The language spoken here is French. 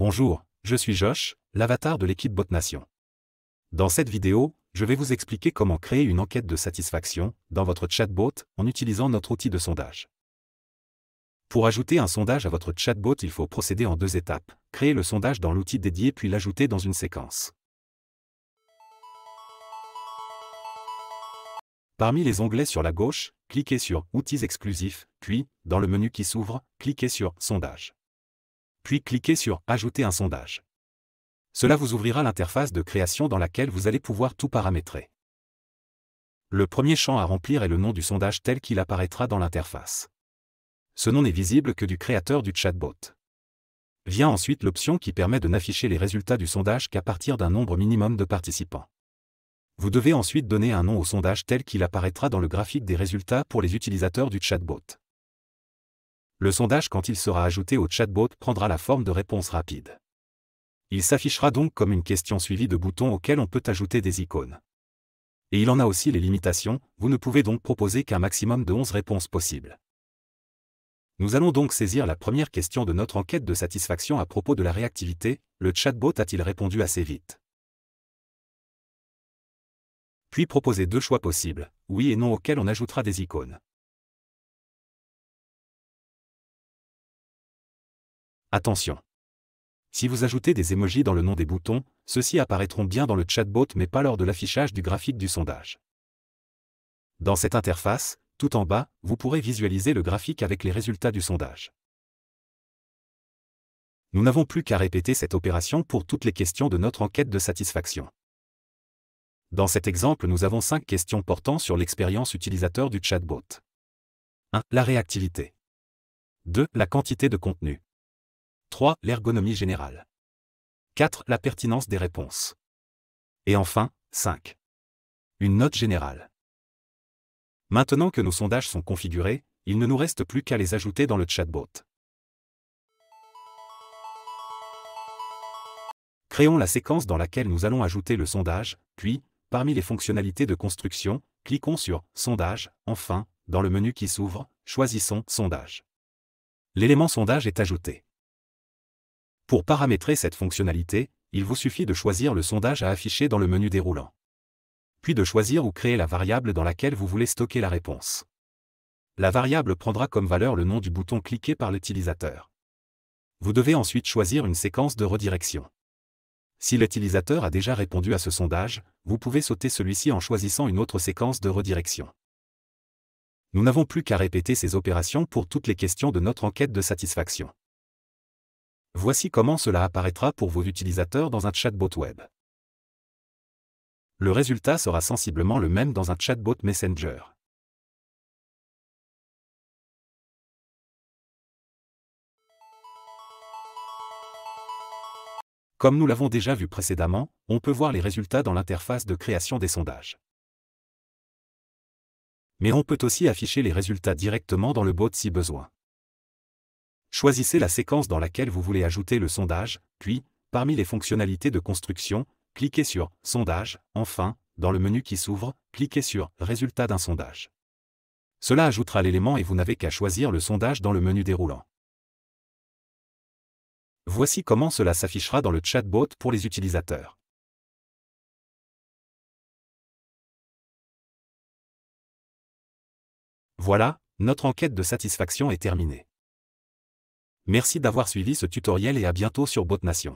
Bonjour, je suis Josh, l'avatar de l'équipe BotNation. Dans cette vidéo, je vais vous expliquer comment créer une enquête de satisfaction dans votre chatbot en utilisant notre outil de sondage. Pour ajouter un sondage à votre chatbot, il faut procéder en deux étapes, créer le sondage dans l'outil dédié puis l'ajouter dans une séquence. Parmi les onglets sur la gauche, cliquez sur Outils exclusifs, puis, dans le menu qui s'ouvre, cliquez sur Sondage puis cliquez sur Ajouter un sondage. Cela vous ouvrira l'interface de création dans laquelle vous allez pouvoir tout paramétrer. Le premier champ à remplir est le nom du sondage tel qu'il apparaîtra dans l'interface. Ce nom n'est visible que du créateur du chatbot. Vient ensuite l'option qui permet de n'afficher les résultats du sondage qu'à partir d'un nombre minimum de participants. Vous devez ensuite donner un nom au sondage tel qu'il apparaîtra dans le graphique des résultats pour les utilisateurs du chatbot le sondage quand il sera ajouté au chatbot prendra la forme de réponse rapide. Il s'affichera donc comme une question suivie de boutons auxquels on peut ajouter des icônes. Et il en a aussi les limitations, vous ne pouvez donc proposer qu'un maximum de 11 réponses possibles. Nous allons donc saisir la première question de notre enquête de satisfaction à propos de la réactivité, le chatbot a-t-il répondu assez vite Puis proposer deux choix possibles, oui et non auxquels on ajoutera des icônes. Attention. Si vous ajoutez des emojis dans le nom des boutons, ceux-ci apparaîtront bien dans le chatbot mais pas lors de l'affichage du graphique du sondage. Dans cette interface, tout en bas, vous pourrez visualiser le graphique avec les résultats du sondage. Nous n'avons plus qu'à répéter cette opération pour toutes les questions de notre enquête de satisfaction. Dans cet exemple, nous avons 5 questions portant sur l'expérience utilisateur du chatbot. 1. La réactivité. 2. La quantité de contenu. 3. L'ergonomie générale. 4. La pertinence des réponses. Et enfin, 5. Une note générale. Maintenant que nos sondages sont configurés, il ne nous reste plus qu'à les ajouter dans le chatbot. Créons la séquence dans laquelle nous allons ajouter le sondage, puis, parmi les fonctionnalités de construction, cliquons sur Sondage, enfin, dans le menu qui s'ouvre, choisissons Sondage. L'élément sondage est ajouté. Pour paramétrer cette fonctionnalité, il vous suffit de choisir le sondage à afficher dans le menu déroulant. Puis de choisir ou créer la variable dans laquelle vous voulez stocker la réponse. La variable prendra comme valeur le nom du bouton cliqué par l'utilisateur. Vous devez ensuite choisir une séquence de redirection. Si l'utilisateur a déjà répondu à ce sondage, vous pouvez sauter celui-ci en choisissant une autre séquence de redirection. Nous n'avons plus qu'à répéter ces opérations pour toutes les questions de notre enquête de satisfaction. Voici comment cela apparaîtra pour vos utilisateurs dans un chatbot web. Le résultat sera sensiblement le même dans un chatbot Messenger. Comme nous l'avons déjà vu précédemment, on peut voir les résultats dans l'interface de création des sondages. Mais on peut aussi afficher les résultats directement dans le bot si besoin. Choisissez la séquence dans laquelle vous voulez ajouter le sondage, puis, parmi les fonctionnalités de construction, cliquez sur « Sondage », enfin, dans le menu qui s'ouvre, cliquez sur « Résultat d'un sondage ». Cela ajoutera l'élément et vous n'avez qu'à choisir le sondage dans le menu déroulant. Voici comment cela s'affichera dans le chatbot pour les utilisateurs. Voilà, notre enquête de satisfaction est terminée. Merci d'avoir suivi ce tutoriel et à bientôt sur Botnation.